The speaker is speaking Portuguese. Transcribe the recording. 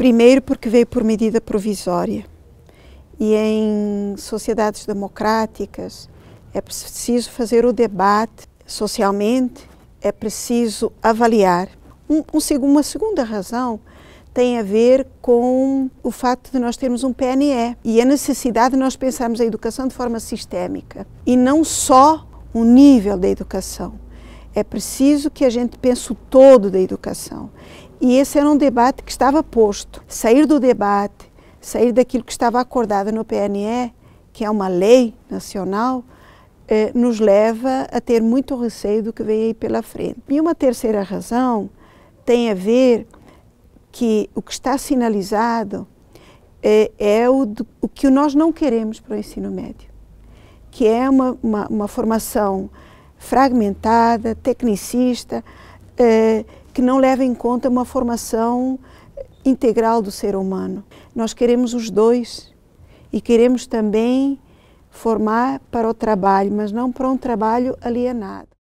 Primeiro, porque veio por medida provisória. E em sociedades democráticas é preciso fazer o debate socialmente, é preciso avaliar. Um, um, uma segunda razão tem a ver com o fato de nós termos um PNE e a necessidade de nós pensarmos a educação de forma sistémica e não só o nível da educação. É preciso que a gente pense o todo da educação e esse era um debate que estava posto. Sair do debate, sair daquilo que estava acordado no PNE, que é uma lei nacional, eh, nos leva a ter muito receio do que vem aí pela frente. E uma terceira razão tem a ver que o que está sinalizado eh, é o, do, o, que nós não queremos para o ensino médio, que é uma, uma, uma formação fragmentada, tecnicista, é, que não leva em conta uma formação integral do ser humano. Nós queremos os dois e queremos também formar para o trabalho, mas não para um trabalho alienado.